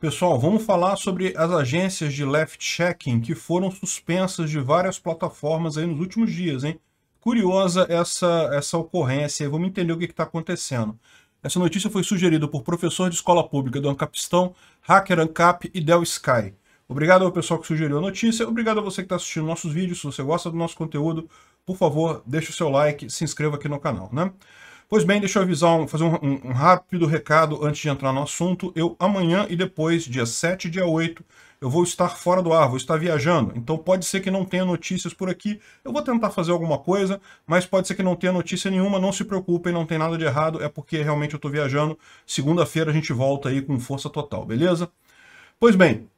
Pessoal, vamos falar sobre as agências de left checking que foram suspensas de várias plataformas aí nos últimos dias, hein? Curiosa essa, essa ocorrência, vamos entender o que está acontecendo. Essa notícia foi sugerida por professor de escola pública do Ancapistão, Hacker Ancap e Dell Sky. Obrigado ao pessoal que sugeriu a notícia, obrigado a você que está assistindo nossos vídeos, se você gosta do nosso conteúdo, por favor, deixe o seu like, se inscreva aqui no canal, né? Pois bem, deixa eu avisar, um, fazer um, um, um, rápido recado antes de entrar no assunto. Eu amanhã e depois, dia 7 e dia 8, eu vou estar fora do ar, vou estar viajando. Então pode ser que não tenha notícias por aqui. Eu vou tentar fazer alguma coisa, mas pode ser que não tenha notícia nenhuma. Não se preocupem, não tem nada de errado. É porque realmente eu estou viajando. Segunda-feira a gente volta aí com força total, beleza? Pois bem,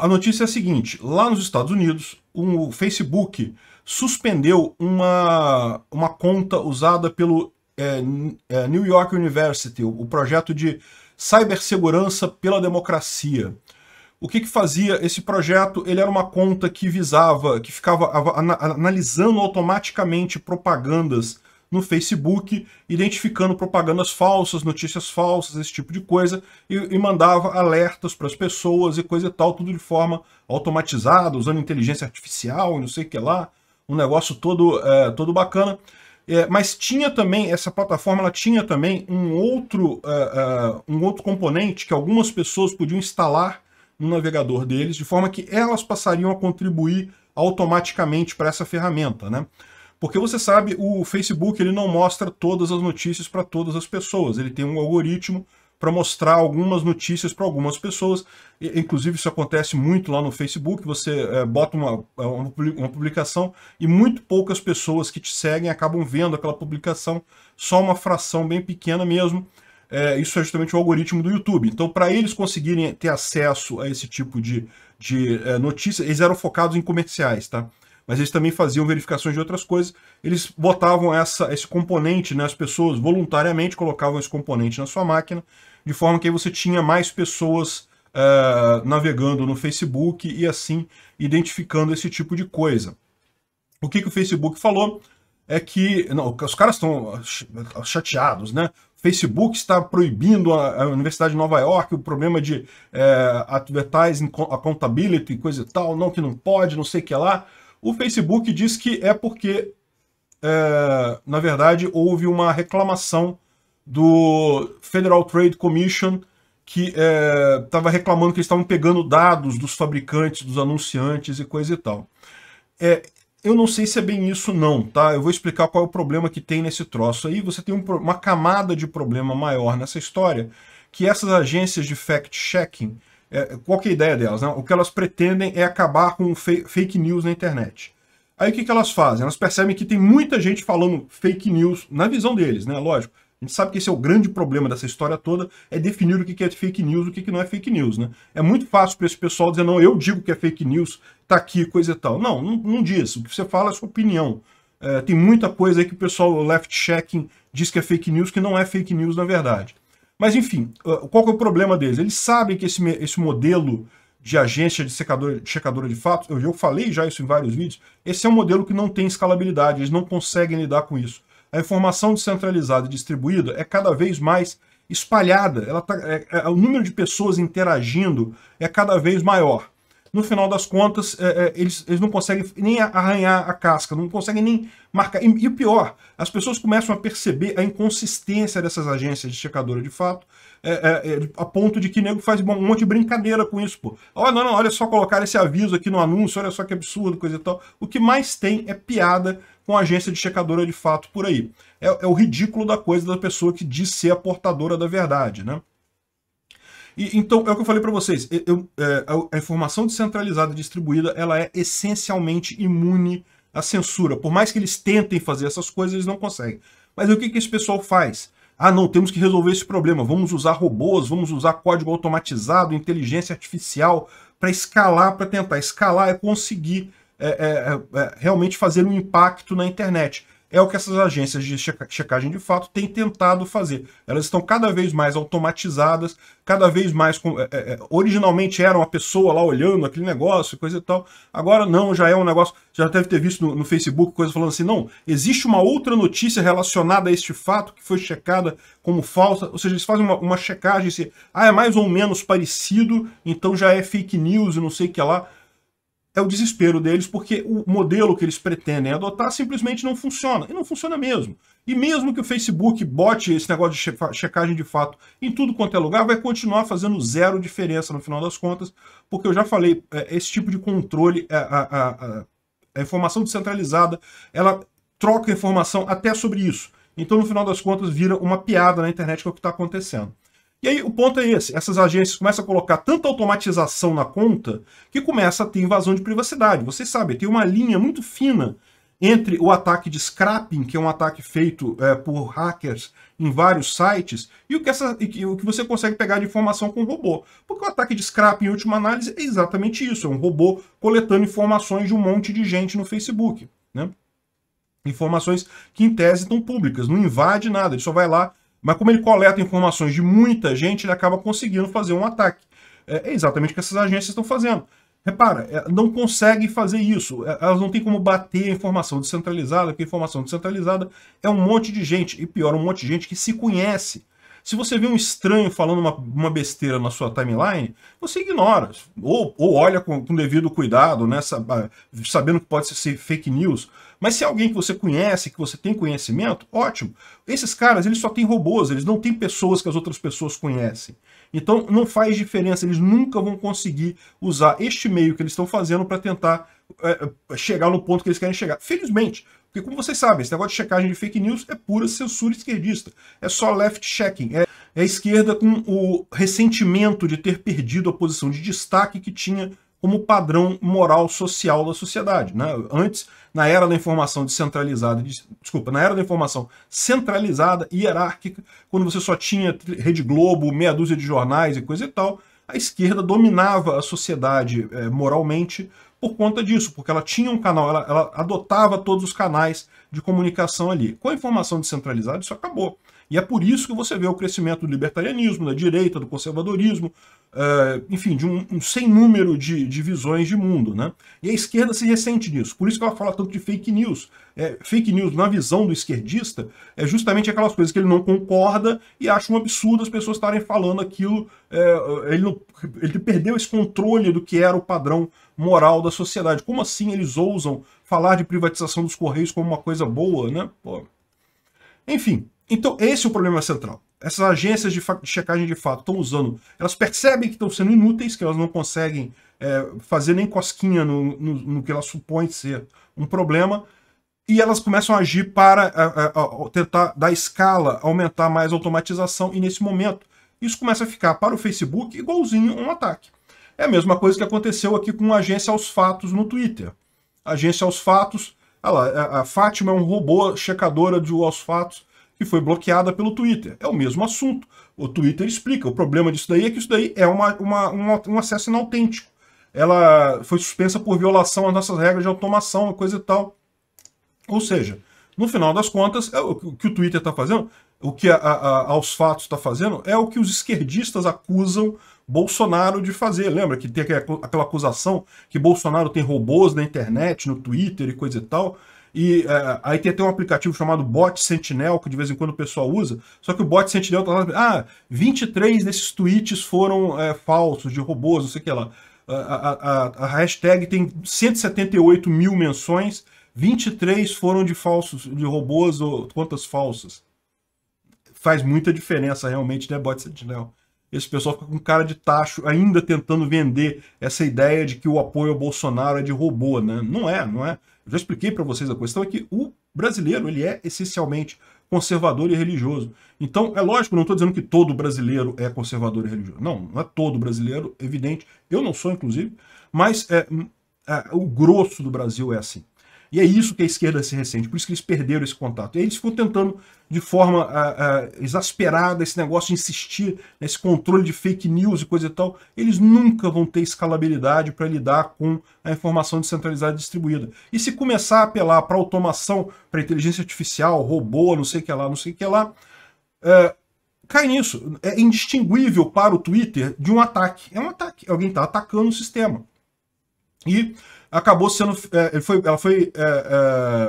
a notícia é a seguinte: lá nos Estados Unidos, o Facebook suspendeu uma, uma conta usada pelo é, é, New York University, o, projeto de cibersegurança pela democracia. O que, que, fazia esse projeto? Ele era uma conta que visava, que ficava analisando automaticamente propagandas no Facebook, identificando propagandas falsas, notícias falsas, esse tipo de coisa, e, e mandava alertas para as pessoas e coisa e tal, tudo de forma automatizada, usando inteligência artificial e não sei o que lá, um negócio todo, é, todo bacana. É, mas tinha também, essa plataforma ela tinha também um outro, uh, uh, um outro componente que algumas pessoas podiam instalar no navegador deles, de forma que elas passariam a contribuir automaticamente para essa ferramenta. Né? Porque você sabe, o Facebook ele não mostra todas as notícias para todas as pessoas. Ele tem um algoritmo para mostrar algumas notícias para algumas pessoas. E, inclusive, isso acontece muito lá no Facebook. Você é, bota uma, eh, uma publicação e muito poucas pessoas que te seguem acabam vendo aquela publicação, só uma fração bem pequena mesmo. É, isso é justamente o algoritmo do YouTube. Então, para eles conseguirem ter acesso a esse tipo de, de é, notícia, eles eram focados em comerciais, tá? mas eles também faziam verificações de outras coisas. Eles botavam essa, esse componente, né, as pessoas voluntariamente colocavam esse componente na sua máquina, de forma que você tinha mais pessoas uh, navegando no Facebook e assim identificando esse tipo de coisa. O que, que o Facebook falou é que não, os caras estão chateados, né? Facebook está proibindo a, Universidade de Nova York o problema de é, advertising accountability, coisa e tal, não que não pode, não sei o que lá. O Facebook diz que é porque, é, na verdade, houve uma reclamação do Federal Trade Commission que estava é, reclamando que eles estavam pegando dados dos fabricantes, dos anunciantes e coisa e tal. É, eu não sei se é bem isso não, tá? Eu vou explicar qual é o problema que tem nesse troço aí. Você tem um, uma camada de problema maior nessa história, que essas agências de fact-checking, é, qual que é a ideia delas? Né? O que elas pretendem é acabar com fake news na internet. Aí o que, que elas fazem? Elas percebem que tem muita gente falando fake news na visão deles, né? Lógico. A gente sabe que esse é o grande problema dessa história toda, é definir o que é fake news e o que não é fake news, né? É muito fácil para esse pessoal dizer, não, eu digo que é fake news, tá aqui, coisa e tal. Não, não, não diz. O que você fala é sua opinião. É, tem muita coisa aí que o pessoal left-checking diz que é fake news, que não é fake news na verdade. Mas, enfim, ah, qual que é o problema deles? Eles sabem que esse, esse modelo de agência de secador, checadora de fatos, eu, eu falei já isso em vários vídeos, esse é um modelo que não tem escalabilidade, eles não conseguem lidar com isso. A informação descentralizada e distribuída é cada vez mais espalhada, ela tá, é, é, o número de pessoas interagindo é cada vez maior no final das contas, é, é, eles, eles não conseguem nem arranhar a casca, não conseguem nem marcar. E, e pior, as pessoas começam a perceber a inconsistência dessas agências de checadora de fato, é, é, é a ponto de que o nego faz um monte de brincadeira com isso. Pô. Olha, não, não, olha só colocar esse aviso aqui no anúncio, olha só que absurdo, coisa e tal. O que mais tem é piada com agência de checadora de fato por aí. É, é o ridículo da coisa da pessoa que diz ser a portadora da verdade, né? E, então, é o que eu falei para vocês, eu, é, a informação descentralizada distribuída, ela é essencialmente imune à censura. Por mais que eles tentem fazer essas coisas, eles não conseguem. Mas o que, que esse pessoal faz? Ah, não, temos que resolver esse problema. Vamos usar robôs, vamos usar código automatizado, inteligência artificial para escalar, para tentar. Escalar é conseguir é, é, é, é, realmente fazer um impacto na internet é o que essas agências de checagem de fato têm tentado fazer. Elas estão cada vez mais automatizadas, cada vez mais. Com, é, é, é, originalmente era uma pessoa lá olhando aquele negócio, coisa e tal. Agora não, já é um negócio. Já deve ter visto no, no Facebook coisa falando assim: não, existe uma outra notícia relacionada a este fato que foi checada como falsa. Ou seja, eles fazem uma, uma checagem, se assim, ah, é mais ou menos parecido, então já é fake news e não sei o que lá é o desespero deles, porque o modelo que eles pretendem adotar simplesmente não funciona. E não funciona mesmo. E mesmo que o Facebook bote esse negócio de checagem de fato em tudo quanto é lugar, vai continuar fazendo zero diferença no final das contas, porque eu já falei, é, esse tipo de controle, é, a, a, a, a informação descentralizada, ela troca informação até sobre isso. Então, no final das contas, vira uma piada na internet que é o que está acontecendo. E aí o ponto é esse: essas agências começam a colocar tanta automatização na conta que começa a ter invasão de privacidade. Vocês sabem, tem uma linha muito fina entre o ataque de scrapping, que é um ataque feito é, por hackers em vários sites, e o que, essa, e o que você consegue pegar de informação com o robô. Porque o ataque de scrapping, em última análise, é exatamente isso: é um robô coletando informações de um monte de gente no Facebook. Né? Informações que, em tese, estão públicas, não invade nada, ele só vai lá mas como ele coleta informações de muita gente, ele acaba conseguindo fazer um ataque. É, é exatamente o que essas agências estão fazendo. Repara, é, não conseguem fazer isso. É, elas não têm como bater a informação descentralizada, porque a informação descentralizada é um monte de gente, e pior, um monte de gente que se conhece. Se você vê um estranho falando uma, uma besteira na sua timeline, você ignora. Ou, ou olha com, com devido cuidado, né? Ah, sabendo que pode ser fake news. Mas se é alguém que você conhece, que você tem conhecimento, ótimo. Esses caras, eles só têm robôs, eles não têm pessoas que as outras pessoas conhecem. Então não faz diferença, eles nunca vão conseguir usar este meio que eles estão fazendo para tentar é, é, chegar no ponto que eles querem chegar. Felizmente, porque como vocês sabem, esse negócio de checagem de fake news é pura censura esquerdista. É só left checking. É, é a esquerda com o ressentimento de ter perdido a posição de destaque que tinha como padrão moral social da sociedade. Né? Antes, na era da informação descentralizada, desculpa, na era da informação centralizada e hierárquica, quando você só tinha Rede Globo, meia dúzia de jornais e coisa e tal, a esquerda dominava a sociedade é, moralmente por conta disso, porque ela tinha um canal, ela, ela adotava todos os canais de comunicação ali. Com a informação descentralizada, isso acabou. E é por isso que você vê o crescimento do libertarianismo, da direita, do conservadorismo, eh, enfim, de um, um, sem número de, de visões de mundo. Né? E a esquerda se ressente disso. Por isso que ela fala tanto de fake news. É, fake news, na visão do esquerdista, é justamente aquelas coisas que ele não concorda e acha um absurdo as pessoas estarem falando aquilo. É, ele, não, ele perdeu esse controle do que era o padrão moral da sociedade. Como assim eles ousam falar de privatização dos Correios como uma coisa boa, né? Pô. Enfim, então, esse é o problema central. Essas agências de, de checagem de fato estão usando, elas percebem que estão sendo inúteis, que elas não conseguem é, fazer nem cosquinha no, no, no, que elas supõem ser um problema, e elas começam a agir para a, a, a tentar dar escala, aumentar mais a automatização, e nesse momento isso começa a ficar para o Facebook igualzinho um ataque. É a mesma coisa que aconteceu aqui com a agência aos fatos no Twitter. A agência aos fatos, olha lá, a, a Fátima é um robô checadora de aos fatos, foi bloqueada pelo Twitter. É o mesmo assunto. O Twitter explica. O problema disso daí é que isso daí é uma, uma, um acesso inautêntico. Ela foi suspensa por violação às nossas regras de automação, coisa e tal. Ou seja, no final das contas, é o que o Twitter está fazendo, o que a, a, aos fatos está fazendo, é o que os esquerdistas acusam Bolsonaro de fazer. Lembra que tem aquela acusação que Bolsonaro tem robôs na internet, no Twitter e coisa e tal? E é, aí tem até um aplicativo chamado Bot Sentinel, que de vez em quando o pessoal usa. Só que o Bot Sentinel tá lá. Ah, 23 desses tweets foram é, falsos, de robôs, não sei o que lá. A, a, a, hashtag tem 178 mil menções, 23 foram de falsos, de robôs ou quantas falsas. Faz muita diferença realmente, né, Bot Sentinel? esse pessoal fica com cara de tacho, ainda tentando vender essa ideia de que o apoio ao Bolsonaro é de robô, né? Não é, não é. Eu já expliquei para vocês a questão é que o brasileiro, ele é essencialmente conservador e religioso. Então, é lógico, não estou dizendo que todo brasileiro é conservador e religioso. Não, não é todo brasileiro, evidente. Eu não sou, inclusive, mas é, é, o grosso do Brasil é assim. E é isso que a esquerda se ressente, por isso que eles perderam esse contato. E aí eles ficam tentando, de forma exasperada, esse negócio de insistir nesse controle de fake news e coisa e tal. Eles nunca vão ter escalabilidade para lidar com a informação descentralizada e distribuída. E se começar a apelar para automação, para inteligência artificial, robô, não sei o que lá, não sei o que lá, é, cai nisso. É indistinguível para o Twitter de um ataque. É um ataque. Alguém está atacando o sistema e acabou sendo. É, foi, ela foi é,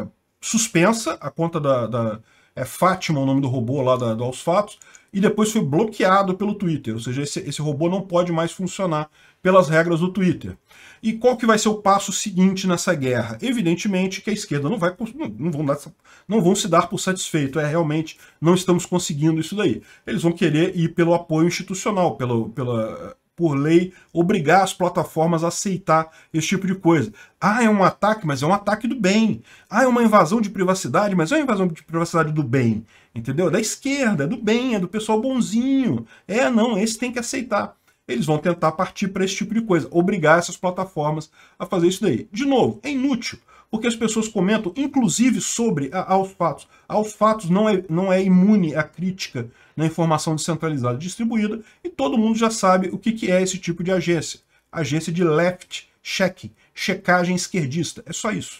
é, suspensa, a conta da, da. é Fátima, o nome do robô lá da, do Aos Fatos, e depois foi bloqueado pelo Twitter. Ou seja, esse, esse robô não pode mais funcionar pelas regras do Twitter. E qual que vai ser o passo seguinte nessa guerra? Evidentemente que a esquerda não vai não vão, dar, não vão se dar por satisfeito. É realmente não estamos conseguindo isso daí. Eles vão querer ir pelo apoio institucional, pelo, pela por lei, obrigar as plataformas a aceitar esse tipo de coisa. Ah, é um ataque, mas é um ataque do bem. Ah, é uma invasão de privacidade, mas é uma invasão de privacidade do bem. Entendeu? É da esquerda, é do bem, é do pessoal bonzinho. É, não, esse tem que aceitar. Eles vão tentar partir para esse tipo de coisa, obrigar essas plataformas a fazer isso daí. De novo, é inútil porque as pessoas comentam, inclusive, sobre a, aos fatos. Aos fatos não é, não é imune à crítica na informação descentralizada distribuída, e todo mundo já sabe o que, que é esse tipo de agência. Agência de left checking, checagem esquerdista. É só isso.